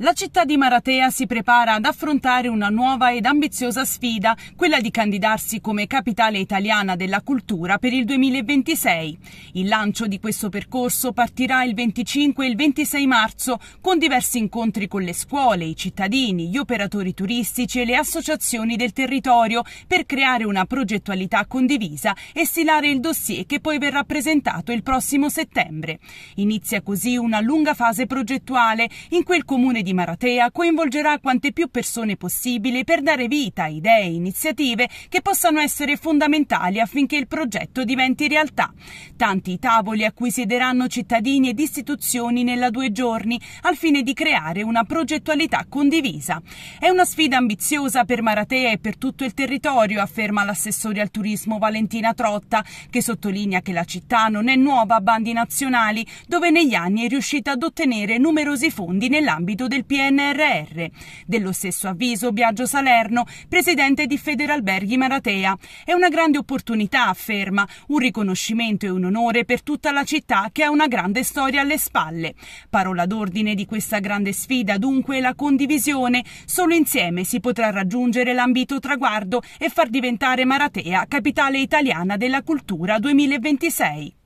La città di Maratea si prepara ad affrontare una nuova ed ambiziosa sfida, quella di candidarsi come capitale italiana della cultura per il 2026. Il lancio di questo percorso partirà il 25 e il 26 marzo con diversi incontri con le scuole, i cittadini, gli operatori turistici e le associazioni del territorio per creare una progettualità condivisa e stilare il dossier che poi verrà presentato il prossimo settembre. Inizia così una lunga fase progettuale in cui il comune di di Maratea coinvolgerà quante più persone possibile per dare vita a idee e iniziative che possano essere fondamentali affinché il progetto diventi realtà. Tanti i tavoli a cui siederanno cittadini ed istituzioni nella due giorni al fine di creare una progettualità condivisa. È una sfida ambiziosa per Maratea e per tutto il territorio, afferma l'assessore al turismo Valentina Trotta, che sottolinea che la città non è nuova a bandi nazionali, dove negli anni è riuscita ad ottenere numerosi fondi nell'ambito del del PNRR. Dello stesso avviso Biagio Salerno, presidente di Federalberghi Maratea. È una grande opportunità, afferma, un riconoscimento e un onore per tutta la città che ha una grande storia alle spalle. Parola d'ordine di questa grande sfida dunque è la condivisione. Solo insieme si potrà raggiungere l'ambito traguardo e far diventare Maratea capitale italiana della cultura 2026.